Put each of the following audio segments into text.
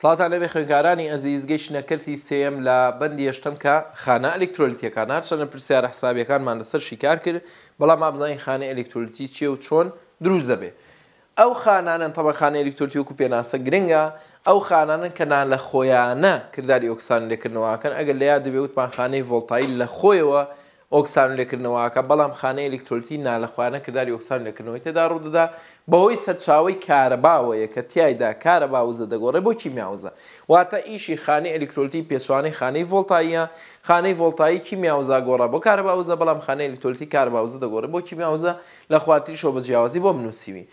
سڵاتان لەبێ خوێنکارانی ئەزیز گەشتەکردی سم لە بەندی هێشتم کە خانە ئەلکترۆلیتیەکانات چەنە پرسیارە حسابەکانمان لەسەر شیکار کرد بەڵام ئابزانین خانە ئەلکترۆلیتی چیە و چۆن دروست دەبێ. ئەو خانانن تەبەخانە ئەلکترۆلیتی وکو پێناسە گرنگە ئەو خانانن کە نان لە خۆیانە کردداری ئۆکسسان لێکردنەوەکەن ئەگەر لە یاد دەبێت پانخانەی ڤۆلتایی لە خۆیەوە ئۆکسسان لێکردنەوەکە بەڵام خانەی ئەلکترۆلیتی نالەخواانە کردداری ئۆکسسان لێکردنەوەی تێدا ڕوودەدا بەهۆی سەرچاوی کارەباوەیە کە تایدا کارە باوزە دەگۆڕێ بۆ کیمیاوزە واتە ئیشی خانەی ئەلیکترۆلتی پێچوانەی خانەی ڤۆلتاییە خانەی ڤۆلتایی کیمیاوزا گۆڕە بۆ کارە باوزە بەڵام خانەی ئەلیکترۆلتی کار باوزە دەگۆڕێ بۆ کیمیاوزە لە خواتری شۆ بەجیاوازی بۆ منووسیوی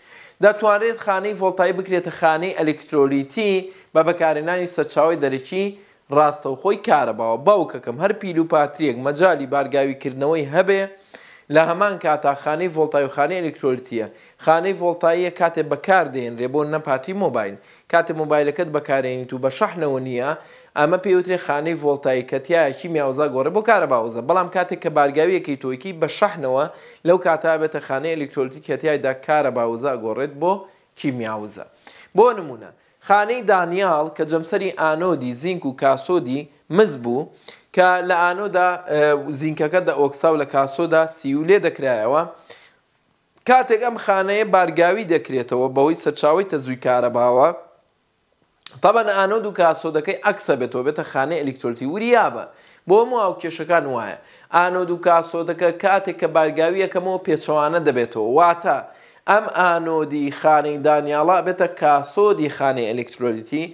دەتوانێت خانەی ڤۆلتایی بکرێتە خانەی ئەلیکترۆلیتی بە بەکارێنانی سەرچاوی دەرەکی ڕاستەوخۆی کارەباوە باوکەکەم هەر پیل و پاتریەک مەجای بارگاویکردنەوەی هەبێ لە هەمان کاتا خانەی ڤۆلتای و خانەی ئەلکترۆلتیە خانەی ڤۆلتاییە کاتێ بەکاردێنرێ بۆ نەپاتی مۆبایل کاتێ مۆبایلەکەت بەکارێنیت و بە شەحنەوە نییە ئەمە پێوترێ خانەی ڤۆلتایی کەتیایکی میاوزا گۆڕە بۆ کارە باوزە بەڵام کاتێک کە بارگاویەکەی تۆیکی بە شەحنەوە لەو کاتابێتە خانەی ئەلکترۆلتی کەتیایدا کارە باوزە گۆڕێت بۆ کیمیاوزە بۆ نمونە خانەی دانیال کە جەمسەری ئانۆدی زینک و کاسۆدی مز بوو کە لە ئانۆدا زینکەکەدا ئۆکسا و لە کاسۆدا سیولێ دەکرایەوە کاتێک ئەم خانەیە بارگاوی دەکرێتەوە بەوەی سەرچاوی تەزووی کارەباوە تەبەن ئانۆ دوو کاسۆدەکەی ئەکسە بێتەوە بێتە خانە ئەلکترۆلتی وریابە بۆ ماو کێشەکان وایە ئانۆ دوو کاسۆدەکە کاتێک کە بارگاوی یەکەمەوە پێچەوانە دەبێتەوە واتە ئەم ئانۆدی خانەی دانیاڵا بێتە کاسۆدی خانەی ئەلکترۆلیتی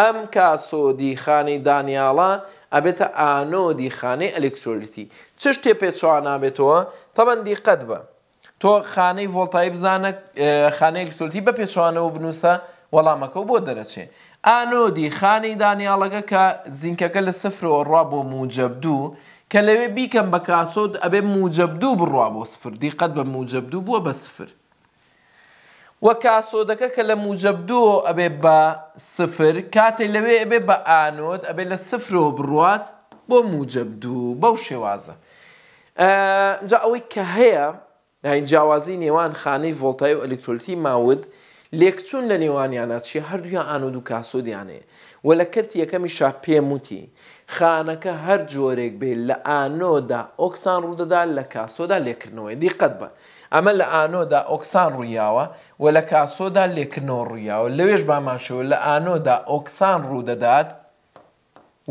ئەم کاسۆدی خانەی دانیاڵە ئەبێتە ئانۆدی خانەی ئەلکترۆلیتی چ شتێ پێچوان نابێتەوە تەبەن دیقەت بە تۆ خانەی ڤۆلتایی بزانە خانەی ئەلکترۆلیتی بە پێچوانەوە بنووسە وەڵامەکە بۆ دەرەچێ ئانۆدی خانەی دانیاڵەکە کە زینکەکە لە سفرەوە ڕوا بۆ موجب دوو کە لەوێ بیکەم بە کاسۆ ئەبێ موجب دوو بڕوا بۆ سفر دیقەت بە موجب دوو بووە بە سفر وە کاسۆدەکە کە لە موجەبدۆ ئەبێ بە سفر کاتێک لەوێ ئەبێ بە ئانۆت ئەبێ لە سفرەوە بڕات بۆ موجەبدوو بەو شێوازە. جا ئەوەی کە هەیە جیاوازی نێوان خانەی ڤۆلتای و ئەلکترۆلیتی ماود لێکچوون لە نێوانیانە چی هەردوویان ئانۆ دوو کاسۆدیانێ وە لە کردی یەکەمی شا پێموتی خانەکە هەر جۆرێک بێ لە ئانۆدا ئۆکسان ڕوودەدا لە کاسۆدا لێکردنەوەی دیقەت بە. ئەمە لە ئانۆدا ئۆکسان ڕوویاوە و لە کاسۆدا لێکنۆ ڕوویاوە لەوێش بامانشەوە لە ئانۆدا ئۆکسان ڕوودەدات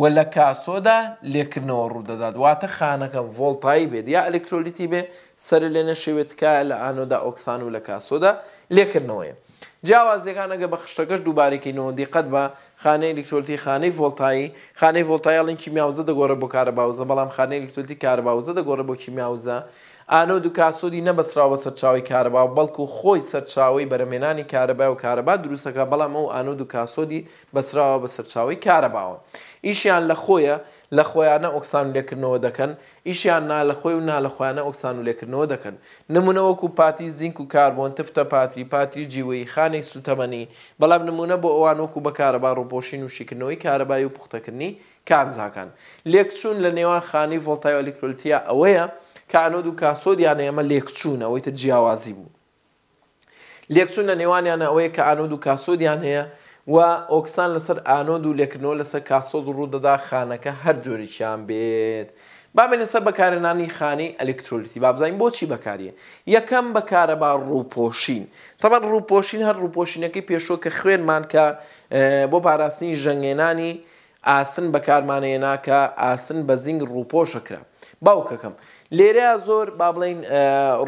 و لە کاسۆدا لێکنەوە ڕوودەدات واتە خانەکەم ڤۆڵتایی بێت یا ئەلکترۆلیتی بێ سەر لێنە شێوێت کایە لە ئانۆدا ئۆکسان و لە کاسۆدا لێکردنەوەیە. جیاوازەکان ئەگە بە خشتەکەش دووبارێکینەوە دیقەت بە خانەی لکتۆلتی خانەی ڤۆلتایی خانەی ڤۆلتایڵین کیمیاوزە دەگۆرە بۆ کارە باوزە بەڵام خانەی لکتۆلتی کارە باوزە دەگۆرە بۆ کیمیاوزە ئالۆ دو کاسۆدی نەبەسراوە سەرچاوی کارەبا بەڵکو خۆی سەرچاوی بەرەمێنانی کارەبای و کارەبا دروستەکە بەڵام ئەو ئانۆ دو کاسۆدی بەسراوە بە سەرچاوی کارەباوە ئیشیان لە خۆیە لە خۆیانە ئۆکسان لێکردنەوە دەکەن ئیشیان نا لە خۆی و نا لە خۆیانە ئۆکسان و لێکردنەوە دەکەن نمونەوەکو پاتی زینک و کاربۆن تفتە پاتری پاتری جیوەی خانەی سوتەمەنی بەڵام نمونە بۆ ئەوانوەکو بە کارەبا ڕۆپۆشین و شیکردنەوەی کارەبای و پوختەکردنی کانزاکان لێکچوون لە نێوان خانی ڤۆلتای ئەلیکترۆلتیا ئەوەیە کانۆد و کاسۆدیانە ئەمە لێکچوونەوەی تر جیاوازی بوو لێکچوون لە نێوانیانە ئەوەیە کە ئانۆد و کاسۆدیان هەیە و ئۆکسان لەسەر ئانۆد و لێکنەوە لەسەر کاسۆد ڕوودەدا خانەکە هەر جۆریشیان بێت بامێنە سەر بەکارێنانی خانەی ئەلکترۆلیتی بابزانین بۆچی بەکاریە یەکەم بەکارە با ڕووپۆشین تەبەن ڕووپۆشین هەر ڕووپۆشینەکەی پێشۆ کە خوێنمان کە بۆ پاراستنی ژەنگێنانی ئاسن بەکارمانێنا کە ئاسن بە زینگ ڕووپۆشەکرا باوکەکەم لێرە زۆر با بڵین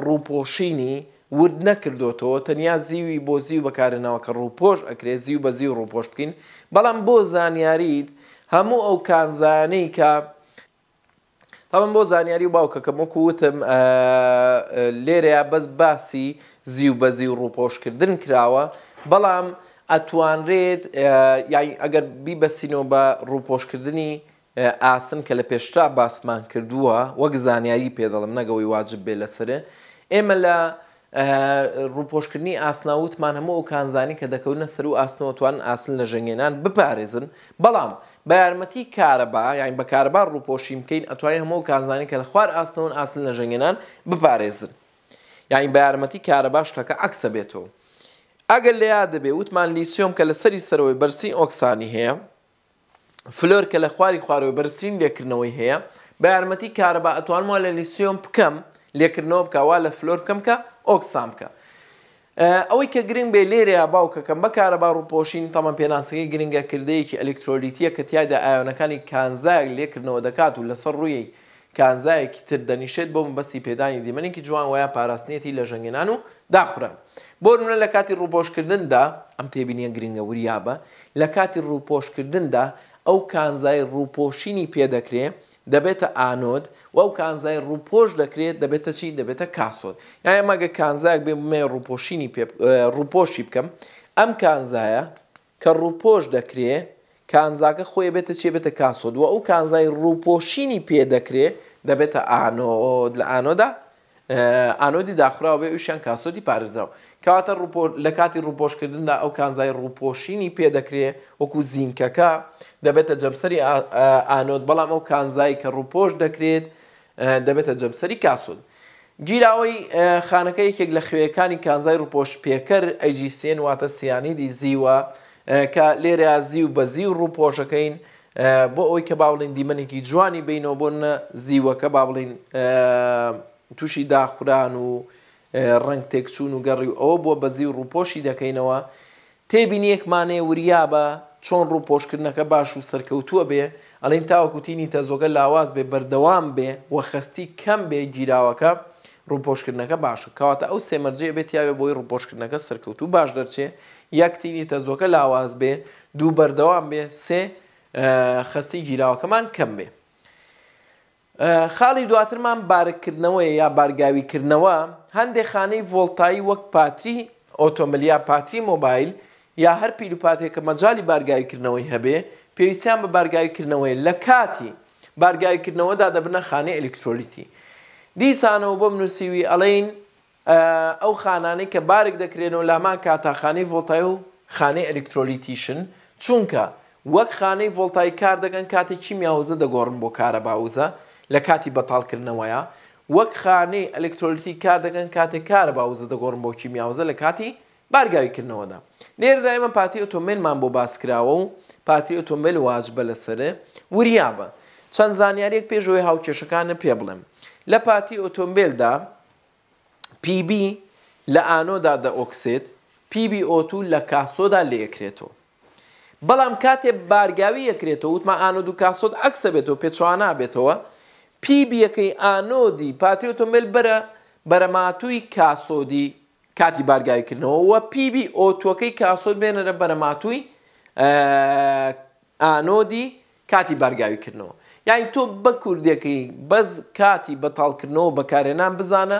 ڕووپۆشینی ورد نەکردوەوە تەنیا زیوی بۆ زیو بەکارنەوە کە ڕووپۆش ئەکرێ زیو بە زیو ڕووپۆش بکەین بەڵام بۆ زانیاریت هەموو ئەو کانزانەی کە تاڵم بۆ زانیاری و باوکەکەم وەکو وتم لێرەیە بەس باسی زیو بە زی و ڕووپۆشکردن کراوە بەڵام ئەتوانرێت یای ئەگەر بی بەسینەوە بە ڕووپۆشکردنی ئاستن کە لە پێشرا باسمان کردووە وەک زانیاری پێدەڵم نەگەەوەی واجب بێ لەسرە ئێمە لە ڕووپۆشکردنی ئاسناوتمان هەموو ئەو کانزانی کە دەکەونە سەر و ئاسنەوەتوان ئاسن لە ژەنگێنان بپارێزن بەڵام بە یارمەتی کارەبا یان بە کاربار ڕووپۆشی بکەین ئەتوانین هەموو کانزانی کە لە خوار ئاسنەوەن ئاسن لە ژەنگێنان بپارێزن یاین بە یارمەتی کارەبا شتەکە ئەکسە بێتەوە ئەگەر لە یاد دەبێ وتمان لیسیۆم کە لە سەری سەرەوەی بەرسی ئۆکسانی هەیە فلۆر کە لە خواری خوارەوە بەرسین لێکردنەوەی هەیە بە یارمەتی کارەبا ئەتوانمە لە لیسیۆم بکەم لێکردنەوە بکەوا لە فلۆر بکەم کە ئۆکسام بکە. ئەوەی کە گرنگ بێ لێرەیە باوکەکەم بە کارەبا ڕووپۆشین تەمە پێناسەکەی گرنگە کردەیەکی ئەلکترۆلیتیە کە تیادا ئاەنەکانی کانزایک لێکردنەوە دەکات و لەسەر ڕووی کانزایەکی تر دەنیشێت بۆ بەسی پێدانی دیمەنێکی جوان وایە پاراستنێتی لە ژەنگێنان و داخوران. بۆرمە لە کاتی ڕووپۆشکردندا ئەم تێبینیە گرنگە وریابە لە کاتی ڕووپۆشکردندا ئەو کانزای ڕووپۆشینی پێدەکرێ دەبێتە ئانۆد وەو کانزای ڕووپۆش دەکرێت دەبێتە چی دەبێتە کاسۆت یاە مەگە کانزایك بێ مێ ڕووپۆشینی ڕووپۆشی بکەم ئەم کانزایە کە ڕووپۆش دەکرێ کانزاکە خۆی بێتە چێ بێتە کاسۆت و ئەو کانزای ڕووپۆشینی پێدەکرێ دەبێتە ئانۆد لە ئانۆدا ئانۆدی داخراوێ ئەوشیان کاسۆدی پارێزراوە کاتە لە کاتی ڕووپۆشکردندا ئەو کانزای ڕووپۆشینی پێدەکرێت وەکو زینکەکە دەبێتە جەمسەری ئانۆت بەڵام ئەو کانزایی کە ڕووپۆش دەکرێت دەبێتە جەمسەری کاسۆن گیرراوەی خانەکە یەکێک لە خوێەکانی کانزای ڕووپۆش پێکەر ئەیجی سێن واتە سیانیدی زیوە کە لێرە زی و بەزی و ڕووپۆشەکەین بۆ ئەوی کە باوڵین دیمەنێکی جوانی بینەوە بۆ زیوەکە با بڵین تووشی داخوران و ڕنگ تێکچوون و گەڕی و ئەوە بۆ بەزی و ڕووپۆشی دەکەینەوە تێبینیەکمانێ وریا بە چۆن ڕووپۆشکردنەکە باش و سەرکەوتووە بێ ئەڵین تاوەکوتینی تەزۆگە لاواز بێ بەردەوام بێ و خستی کەم بێ گیراوەکە ڕووپۆشکردنەکە باشە کەواتە ئەو سێمەرجەیە بێت یاوێ بۆی ڕووپۆشکردنەکە سەرکەوتو باش دەرچێ یەکتینی تەزۆکە لاواز بێ دوو بەردەوام بێ سێ خستی گیراوەکەمان کەم بێ خاڵی دواترمان بارکردنەوەی یا بارگاویکردنەوە هەندێک خانەی ڤۆلتایی وەک پاتری ئۆتۆمەلیا پاتری مۆبایل یا هەر پیلوپاتێک کە مەجای بارگاویکردنەوەی هەبێ پێویستیان بە بارگاویکردنەوەی لە کاتی بارگاویکردنەوەدا دەبنە خانەی ئەلکترۆلیتی دیسانەوە بۆ منووسیوی ئەڵین ئەو خانانەی کە بارێک دەکرێنەوە لامان کاتاخانەی ڤۆلتای و خانەی ئەلکترۆلیتیشن چونکە وەک خانەی ڤۆلتای کار دەگەن کاتێکی میاوزە دەگۆڕن بۆ کارە باوزە لە کاتی بەتالکردنەوەیە وەک خانەی ئەلکترۆلیتی کار دەگەن کاتێک کارە باوزە دەگۆڕم بۆ چیمیاوزە لە کاتی بارگاویکردنەوەدا لێرەدا ئێمە پاتی ئۆتۆمبیلمان بۆ باسکراوە و پاتی ئۆتۆمبیل واجبە لەسرە وریابە چەند زانیارێک پێشەوەی هاوکێشەکانە پێ بڵێم لە پاتی ئۆتۆمبیلدا PB لە ئانۆدا دە ئۆکسێت PBO2 لە کاسۆدا لێکرێتەوە بەڵام کاتێ بارگاوی یەکرێتەوە وتمان ئانۆ دوو کاسۆت ئەکسە بێتەوە پێچوانە بێتەوە پیبیەکەی ئانۆدی پاتی ئۆتۆمبیل بەرە بەرەماتووی کاسۆدی کاتی بارگایکردنەوە وە پیبی ئۆتۆەکەی کاسۆت بێنەرە بەرەماتووی ئانۆدی کاتی بارگاویکردنەوە یانی تۆ بە کوردەکەی بەز کاتی بەتاڵکردنەوە بەکارێنان بزانە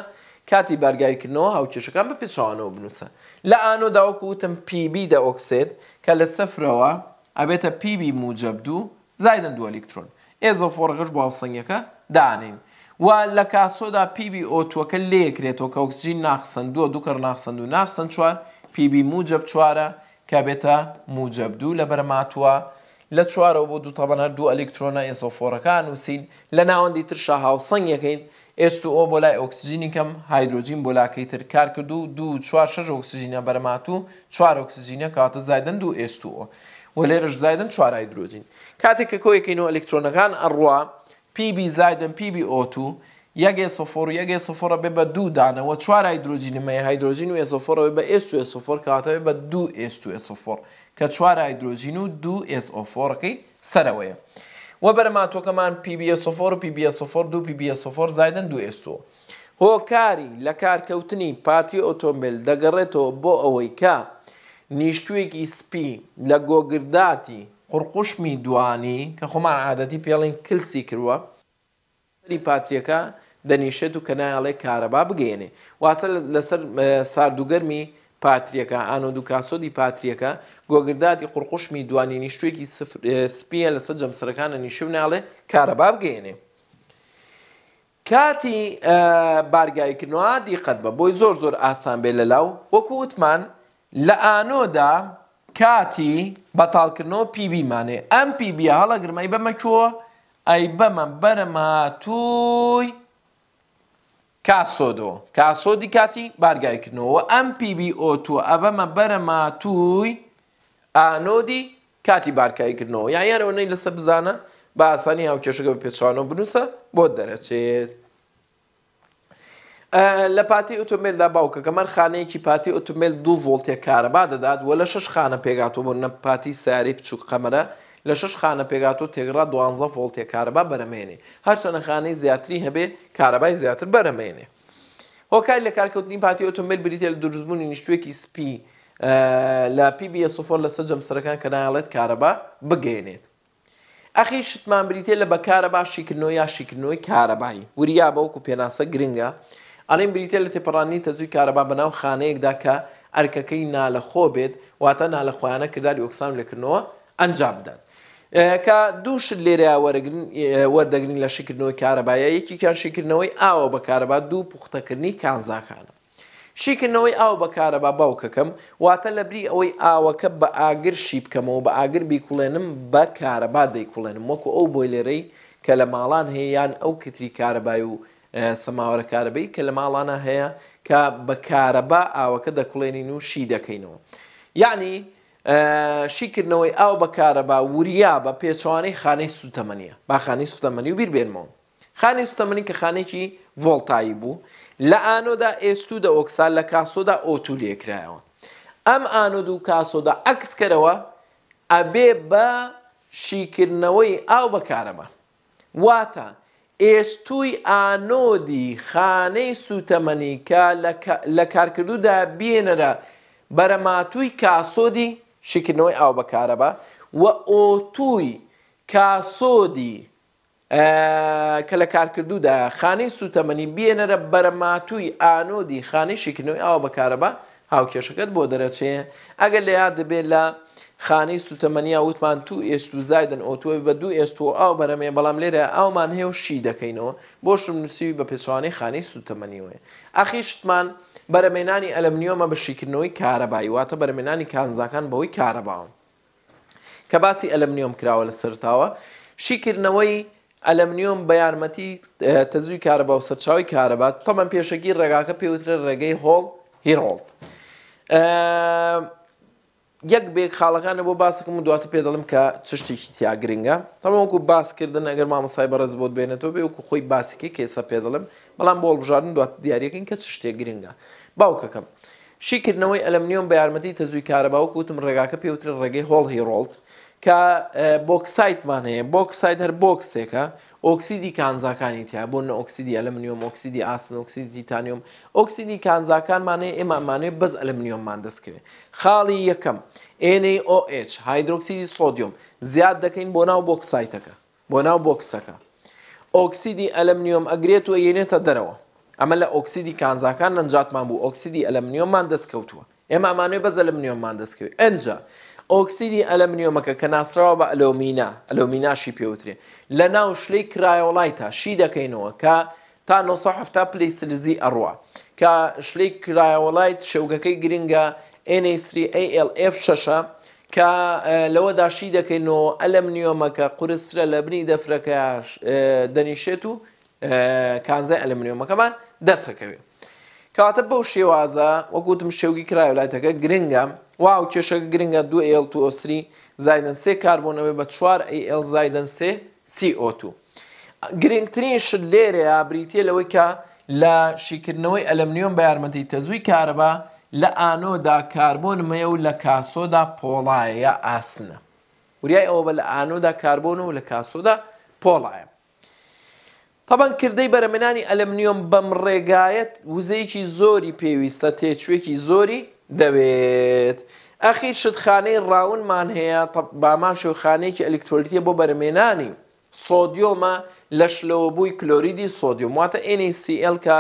کاتی بارگایکردنەوە هاوچێشەکان بە پێچوانەوە بنووسە لە ئانۆ داوەکو وتم پیبی دە ئۆکسید کە لە سەفرەوە ئەبێتە پیبی موجەب دوو زایدن دو ئەلکترۆن ئێزۆفۆڕگەش باوسەنگەکە دانین و لە کاسۆدا پیبی ئۆتوەکە لێکرێتەوە کە ئۆکسجین ناخسەندووە دووکەڕ ناخسەند و ناخسەند چوار پیبی موجب چوارە کە بێتە موجب دوو لە بەرەماتوە لە چوارەوە بۆ دوو تەبەن هەر دوو ئەلکترۆنە ئێسۆفۆرەکان وسین لە ناوەندی ترشا هاوسەنگەکەین ئێستو بۆ لای ئۆکسسیژینی کەم هایدروۆژین بۆ لاکەی تر کار کرد و دوو چوار شش ئۆکسسیژینە بەرەمات و چوار ئۆکسسیژینە کاتە زایدن و ئێستوەوە و لێرش زایدن چوار هایدروۆژین کاتێک کە کۆیەکەین و ئەلکترۆنەکان ئەڕوا PB زایدن PB ئۆ2 یەک ئێسۆفۆر یەک ئێسۆفۆرە بێ بە دوو دانەوە چوار هایدروژینمەی هایدروژین و ئێسۆفۆرەوە بە ئێس ئێسۆفۆر کاتەوێ بە دوو ئێس تو ئێسۆفۆر کە چوار هایدروژین و دوو ئێسۆفۆڕەکەی سەرەوەیە. وە بەرەماتۆکەمان PBSۆفۆر و PBSۆفۆر دوو PBSۆفۆر زایدن دو ئێسۆ. هۆکاری لە کارکەوتنی پارتی ئۆتۆمبیل دەگەڕێتەوە بۆ ئەوەی کە نیشتویەکی سپی لە گۆگرداتی قڕقشمی دوانی کە خۆمان عادەتی پێڵین کلسی کردووە ری پاتریەکە دەنیشێت و کەنایڵێ کارەبا بگەێنێ واتە لەسەر ساردوگەرمی پاتریەکە ئانۆ دووکاسۆدی پاتریەکە گۆگرداتی قڕقشمی دوانی نیشتێکی سپیە لەسەر جەمسەرەکانە نیشو ناڵێ کارەبا بگەێنێ کاتی بارگایکردنەوە دیقەت بە بۆی زۆر زۆر ئاسان بێ لەلاو وەکو وتمان لە ئانۆدا کاتی بەتاالکردنەوە پیبیمانێ ئەم پیبی هەڵە گرمەی بەمەچووە ئەی بەمە بەرەماتووی کاسۆدەوە کاسۆدی کاتی بارگایکردنەوە ئەم پیبی ئۆتووە ئەبەمە بەرەماتووی ئانۆدی کاتی بارکایکردنەوە یا یانەوە نەی لەسە بزانە بە ئاسانی هاو کێشەکە بە پێچوانەوە بنووسە بۆ دەرەچێت. لە پاتی ئۆتۆمبیلدا باوکە کەمەەر خانەیەکی پاتی ئۆتۆمبیل دوو ڤۆلتێ کارەبا دەدات وە لە شش خانە پێگاتۆ بۆ نە پاتی ساری بچووک قەمەرە لە شش خانە پێگات و تێگرا دوانزە ڤۆلتێ کارەبا بەرەمێنێ هەرچەنە خانەی زیاتری هەبێ کارەبای زیاتر بەرەمێنێ هۆکای لە کارکەوتنی پاتی ئۆتۆمبیل بریتێ لە دروستبوونی نیشتوێکی سپی لە پیبی سفۆر لەسەر جەمسەرەکان کەناڵێت کارەبا بگەێنێت ئەخی شتمان بریتێ لە بەکارە باشیکردنەوە یا شیکردنەوەی کارەبایی وریا بەوکو پێناسە گرنگە. ئەڵێن بریتە لە تێپەڕانی تەزوی کارەبا بەناو خانەیەکدا کە ئەرکەکەی نالەخۆ بێت واتە نالەخۆیانە کەداری ئۆکسسان لەکردنەوە ئەنجام بدات. کە دووشت لێرە وەردەگرن لە شکردنەوە کارەبایە یەکیان شکردنەوەی ئاوە بە کارەبا دوو پوختەکردنی کانزاکانە. شیکردنەوەی ئاو بەکارەبا باوکەکەم واتە لە بری ئەوەی ئاوەکە بە ئاگر شی بکەمەوە بە ئاگر بیکوڵێنم بە کارەبا دەیکوڵێنم وەکو ئەو بۆی لێرەی کە لە ماڵان هەیەیان ئەو کتری کارەبای و سەماوەرە کارەبەی کە لە ماڵانە هەیە کە بە کارەبا ئاوەکە دەکڵێنین و شی دەکەینەوە. یعنی شیکردنەوەی ئاو بە کارەبا وریا بە پێچوانەی خانەی سوتەمەنیە با خانەی سوتەمەنی و بیر بێنمەوە. خانەی سوتەمەنی کە خانێکی ڤۆڵتایی بوو لە ئانۆدا ئێستودا ئۆکسال لە کاسۆدا ئۆتولیەکرایەوە. ئەم ئانۆ دوو کاسۆدا ئەکس کەرەوە ئەبێ بە شیکردنەوەی ئاو بەکارەبە. واتە ئێستوی ئانۆدی خانەی سوتەمەنیکە لە کارکردودا بێنەرە بەرەماتووی کاسۆدی شکنەوەی ئاو بەکارەبە و ئۆتووی کاسۆدی کە لە کارکردودا خانەی سوتەمەنی بێنەرە بەرەماتووی ئانۆدی خانەی شکنەوەی ئاو بەکارەبە هاوکێشەکەت بۆ دەرەچێ ئەگەر لە یاد دەبێت لە خانەی سوتەمەنیا وتمان تو ئێستو زایدن ئۆتۆی بە دوو ئێستوە ئاو بەرەمێ بەڵام لێرە ئاومان هێو شی دەکەینەوە بۆ شم نووسوی بە پێچوانەی خانەی سوتەمەنیوێ ئەخی شتمان بەرەمێنانی ئەلمنیۆمە بە شیکردنەوەی کارەبایی واتە بەرەمێنانی کانزاکان بەوەی کارەباوم کە باسی ئەلمنیۆم کراوە لە سەرتاوە شیکردنەوەی ئەلمنیۆم بە یارمەتی تەزوی کارەبا و سەرچاوی کارەبات تەمەم پێشەگی ڕێگاکە پێوترە ڕێگەی هۆڵ هیرۆڵت. یەک بێک خاڵەکانە بۆ باسەکەم و دواتە پێ دەڵم کە چشتێکی تیا گرنگە تەمەوەکو باسکردن ئەگەر مامەسای بەرز بۆت بێنێتەوە بێ وکو خۆی باسیکی کێسە پێ دەڵم بەڵام بۆ بژارن دوات دیارەکەن کە چ شتێک گرنگە باوکەکەم شیکردنەوەی ئەلمنیۆم بە یارمەتی تەزووی کارەباوکو وتم ڕێگاکە پێوتترین ڕێگەی هۆڵ هیڕۆڵت کە بۆکسایتمان هەیە بۆکسایت هەر بۆکسێکە ئۆکسیدی کانزاکانی تیا بۆ نە ئۆکسیدی ئەلمنیۆم ئۆکسیدی ئاسن ئۆکسیدی تیتانیۆم ئۆکسیدی کانزاکانمانەیە ئێمامانەیە بەز ئەلمنیۆممان دەستکەوێت خاڵی یەکەم NaOH هایدرۆکسیدی سۆدیۆم زیاد دەکەین بۆ ناو بۆکسایتەکە بۆ ناو بۆکسەکە ئۆکسیدی ئەلمنیۆم ئەگرێت و یێنێتە دەرەوە ئەمە لە ئۆکسیدی کانزاکان نەنجاتمان بوو ئۆکسیدی ئەلمنیۆممان دەستکەوتووە ئێمامانێ بەزە لە منیۆممان دەستکەوێت ئەجا ئۆکسیدی ئەلەمنیۆمەکە کە ناسراوە بە ئەلۆمینا ئەلۆمیناشی پێوترێ لە ناو شلەی کرایۆڵای تا شی دەکەینەوە کە تا 1970 پلی سلزی ئەڕوە کە شلەی کرایۆڵایت شەوگەکەی گرنگە NA3ALF 6 کە لەوەداشی دەکەینەوە ئەلەمنیۆمەکە قورسترە لە بنی دەفرەکە دەنیشێت و کانزای ئەلەمنیۆمەکەمان دەسەکەوێت. کاتە بەو شێوازە وەگوتم شێوی کرای وڵاتەکە گرنگە واو کێشەکە گرنگە دو ئل تو ئۆسری زایدن سێ کاربوونەوەی بە چوار ئل زایدن سێ CO2 گرنگترین شت لێرەیە بریتە لەوەی کە لە شیکردنەوەی ئەلمنیۆم بە یارمەتی تەزووی کارەبە لە ئانۆدا کاربۆن مەیە و لە کاسۆدا پۆڵایە ئاسنە وریای ئەوە بە لە ئانۆدا کاربۆن و لە کاسۆدا پۆڵایە طبعاً کردەی بەرەمێنانی ئەلمنیۆم بەم ڕێگایەت وزەیەکی زۆری پێویستە تێچوێکی زۆری دەوێت. ئەخی شتخانەی ڕاونمان هەیە بامان شێوخانەیەکی ئەلکترۆلیتە بۆ بەرمێنانی سۆدیۆمە لەشلەوەبووی کلۆریدی سۆدیۆم واتە NCL کە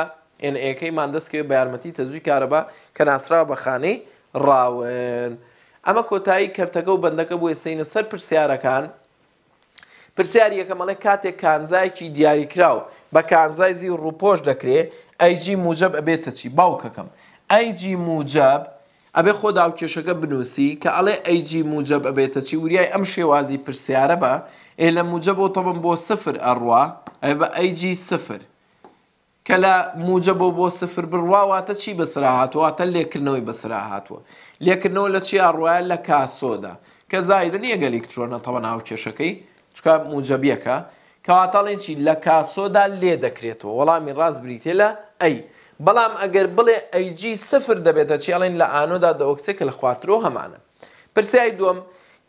NAەکەی مادەستکەوێت بە یارمەتی تەزوی کارەبا کە ناسرا بە خانەی ڕاون. ئەمە کۆتایی کەرتەکە و بەندەکە بۆ ئێسینە سەر پرسیارەکان پرسیاری یەکە مەڵێ کاتێک کانزایکی دیاریکراوە بە کانزایزی ڕووپۆش دەکرێت ئەیجی موجب ئەبێتە چی باوکەکەم ئەیجی موجب ئەبێ خۆداو کێشەکە بنووسی کە ئەڵێ ئەیجی موجب ئەبێتە چی وریای ئەم شێوازی پرسیارە بە ئێ لە موجب بۆ تەبم بۆ سفر ئەڕوا ئە بە ئەیجی سفر کە لە موجە بۆ بۆ سفر بڕواواتە چی بەسرا هاتوواتە لێکردنەوەی بەسرا هاتووە لێکردنەوە لە چی ئاڕواە لە کاسۆدا کە زایدن یەک ئەلکترۆنە تەوە ناو کێشەکەی چکە موجبیەکە کەواتەڵێن چی لە کاسۆدا لێ دەکرێتەوە وەڵامی ڕاست بریتێ لە ئەی بەڵام ئەگەر بڵێ ئەیجی سفر دەبێتە چیڵێن لە ئانۆدا دەوەکسێکە لە خواترۆ هەمانە پرسیای دووەم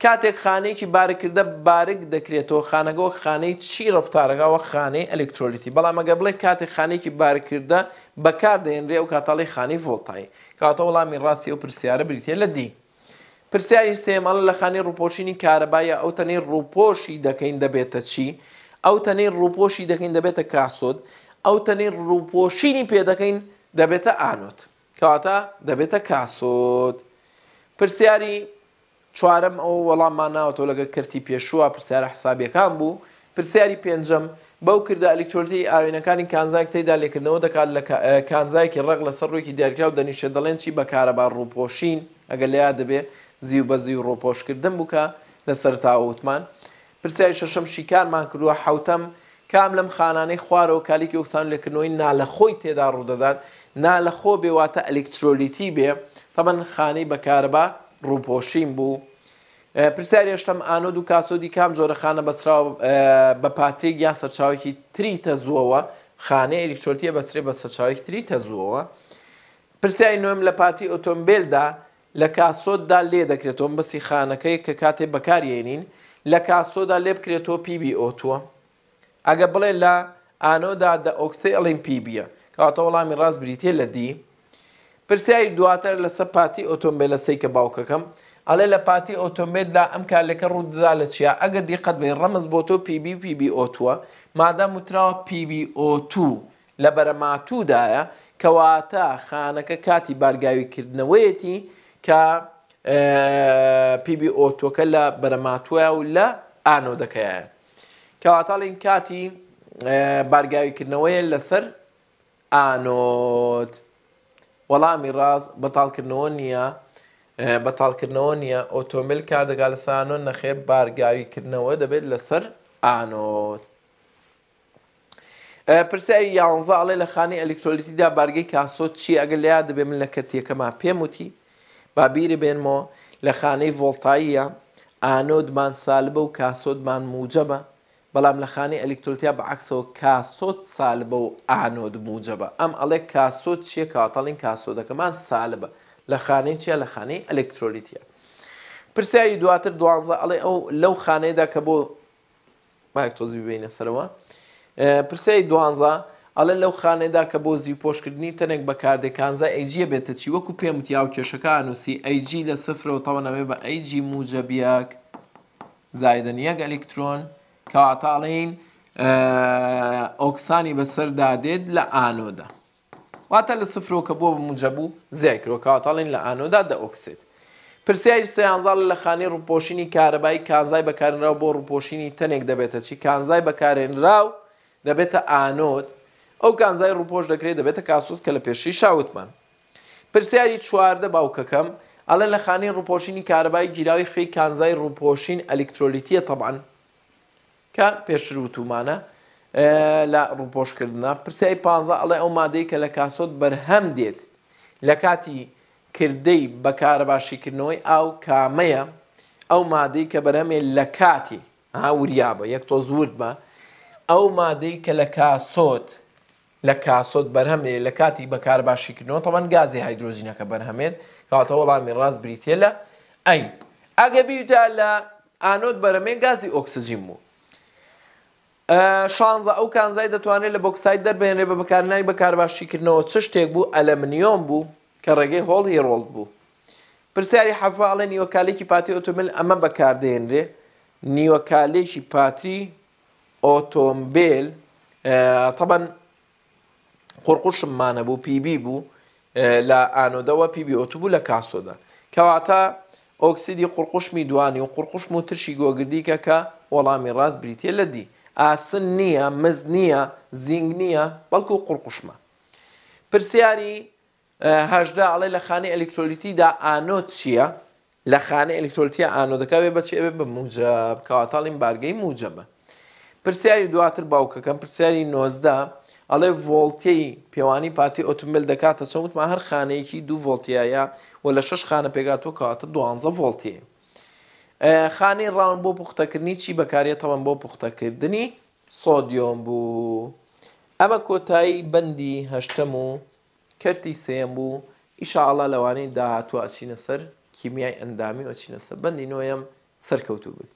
کاتێک خانەیەکی بارکردە بارک دەکرێتەوە خانەگەەوە خانەی چی ڕفتارەکەەوە خانەی ئەلکترۆلیتی بەڵام ئەگە بڵێ کاتێک خانێکی بارکردە بەکار دەێنرێ و کاتاڵی خانی ڤۆڵتایی کاتە وەڵامی ڕاستی و پرسیارە بریتێ لە دی پرسیاری سێمەڵ لە خانی ڕووپۆشینی کارەبایە ئەو تەنەی ڕووپۆشی دەکەین دەبێتە چی؟ ئەو تەنەی ڕووپۆشی دەکەین دەبێتە کاسۆت، ئەو تەنەی ڕووپۆشینی پێ دەکەین دەبێتە ئانۆت. کەواتە دەبێتە کاسۆت. پرسیاری چوارم ئەو وەڵاممان ناوەۆ لەگە کردی پێشووە پرسیارە حسابیەکان بوو، پرسیاری پێنجەم بەو کردە ئەلکترۆلتی ئاوێنەکانی کانزای تێدا لێکردنەوە دەکات لە کانزایکی ڕق لە سەرڕوویکی دیارکرا و دەنیشە دەڵێن چی بە کارەبار ڕووپۆشین ئەگەر لیا دەبێت زیو بە زی و ڕۆپۆشکردن بکە لەسەر تاوتمان پرسیای شەشەم شیکارمان کردووە حوتەم کام لەم خانانەی خوارەوە کالیکی ئۆکسان لەکردنەوەی نالەخۆی تێدا ڕوودەدات نالەخۆ بێواتە ئەلکترۆلیتی بێ تەمەەن خانەی بەکاربا ڕووپۆشیم بوو. پرسیاری شتم ئانۆ و کاسۆدی کام جۆرە خانە بەسراوە بە پاتێک یا سەرچاوێکی تری تەزووەوە خانەی ئەلکترۆتیە بەسرێ بە سەرچاوێک تری تەزووەوە. پرسیاری نوێم لە پاتی ئۆتۆمبیلدا لە کاسۆتدا لێ دەکرێتەوە بەسی خانەکەی کە کاتێ بەکارێنین لە کاسۆدا لێ بکرێتەوە پیبی ئۆتووە ئەگە بڵێ لە ئانۆدا دە ئۆکسی ئەڵین پیبیە کەواتە وەڵامی ڕاست بریتێ لە دی پرسیایی دواتر لە سەپاتی ئۆتۆمبیل لە سیکە باوکەکەم ئەڵێ لە پاتی ئۆتۆمبیلدا ئەم کارلەکە ڕووددا لە چیا ئەگە دیقەت بێ ڕەمز بۆ تۆ پیبی پیبی ئۆتووە مادام وتراوە پیبی ئۆتو لە بەرەماتودایە کەواتە خانەکە کاتی بارگاویکردنەوەیەتی کە پیبی ئۆتۆکە لە بەرەماتوە و لە ئانۆ دەکەیە کەواتاڵین کاتی بارگاویکردنەوەیە لەسەر ئانۆت وەڵامی ڕاز بەتالکردنەوە نییە بەتالکردنەوە نییە ئۆتۆمبیل کاردەگا لە سانۆن نەخێر بارگاویکردنەوە دەبێت لەسەر ئانۆت پرسیاری یانزاڵێ لە خانی ئەلکترۆلیتیدا بارگەی کاسۆ چی ئەگەل لیا دەبێ من لە کەتیەکەما پێم وتی بابیری بێنمەوە لە خانەی ڤۆڵتاییە ئانۆدمان سالبە و کاسۆدمان موجەبە بەڵام لە خانەی ئەلکترلتیا بەعکسەوە کاسۆت سالبە و ئانۆد موجەبە ئەم ئەڵێ کاسۆت چیە کاتەڵین کاسۆدەکەمان سالبە لە خانەی چیە لە خانەی ئەلکترۆلیتیە پرسیاری دواتر دوازە ئەڵێ ئەو لەو خانەیەدا کە بۆ مایک تۆزی ببینە سەرەوە پرسیاری دوانزە ئەلە لەو خانێدا کە بۆ زیپۆشکردنی تەنێک بەکاردەکانزە ئەیجیە بێتە چی وەکو پێم وتیا و کێشەکان نووسی ئەیجی لە سفرەوە تەوەنەوێ بە ئەیجی موجەبیەک زایدن یەک ئەلکترۆن کەواتاڵین ئۆکسانی بەسەردا دێت لە ئانۆدا. واتە لە سفرۆکە بۆ موجەبوو زێکرۆکەواتاڵین لە ئانۆدا دە ئۆکسێت. پرسیاری سەیانزاڵ لە خانی ڕوپۆشینی کارەبایی کانزای بەکارنراو بۆ ڕوپۆشینی تەنێک دەبێتە چی کانزای بەکارێنراو دەبێتە ئانۆت ئەو گانزای ڕووپۆش دەکرێت دەبێتە کاسووت کە لە پێشی شاوتمان پرسیاری چواردە باوکەکەم ئەلە لە خانەی ڕووپۆشینی کاربای گیراوی خی کانزای ڕووپۆشین ئەلکترۆلیتیە تەبان کە پێشتر وتومانە لە ڕووپۆشکردنا پرسیای پ ئەڵێ ئەو مادەی کە لە کاسۆت بەرهەم دێت لە کاتی کردەی بە کارەباشیکردنەوەی ئاو کامەیە ئەو مادەی کە بەرەمێ لە کاتی هاوریابە یەک تۆ زورد بە ئەو مادەی کە لە کاسۆت لە کاسۆت بەرهەمێ لە کاتی بەکار باشیکردنەوە تەوان گازی هایدرۆزینەکە بەرهەمێت کاتە وەڵامی ڕاز بریتێ لە ئەی ئەگە بیدا لە ئانۆت بەرەمێ گازی ئۆکسسیژیم بوو شانزە ئەو کانزای دەتوانێت لە بۆکسایت دەربێنێ بە بەکارنای بەکار باشیکردنەوە چ شتێک بوو ئەلەمنیۆم بوو کە ڕێگەی هۆڵی ڕۆڵ بوو پرسیاری حەفاڵێ نیوەکالێکی پاتی ئۆتۆمبیل ئەمە بەکاردێنرێ نیوەکالێکی پاتری ئۆتۆمبیل تەبەن قڕقشممانە بوو پیبی بوو لە ئانۆدەوە پیبی ئۆتوبوو لە کاسۆدا کەواتە ئۆکسیدی قڕقشمی دوانی و قڕقشم و ترشی گۆگردیکە کە وەڵامی ڕاست بریتە لە دی ئاسن نییە مز نییە زینگ نییە بەڵکو قڕقشمە پرسیاریهدا ئەڵێ لە خانەی ئەلکترۆلیتیدا ئانۆ چییە؟ لە خانە ئەلکترۆلیتیە ئانۆدەکەوێ بەچێ ئەوێ بە موجب کەواتاڵین بارگەی موجەبە پرسیاری دواتر باوکەکەم پرسیاری نۆزدا ئەڵێ ڤۆڵتەی پێوانی پاتی ئۆتمبیل دەکاتە چەوتمان هەر خانەیەکی دوو ڤۆلتیایە و لە شش خانە پێگاتۆ کاتە دوانزە ڤۆلتێ. خانەی ڕاون بۆ پوختەکردنی چی بەکارێتەوە بۆ پوختەکردنی سۆدیۆم بوو. ئەمە کۆتایی بەندی هەشتم و کەرتی سێم بوو ئیشاءڵە لەوانەی داهاتوە ئەچینە سەر کیمیای ئەندامی ئەچینە سەر بەندی نوۆیم سەرکەوتو بن.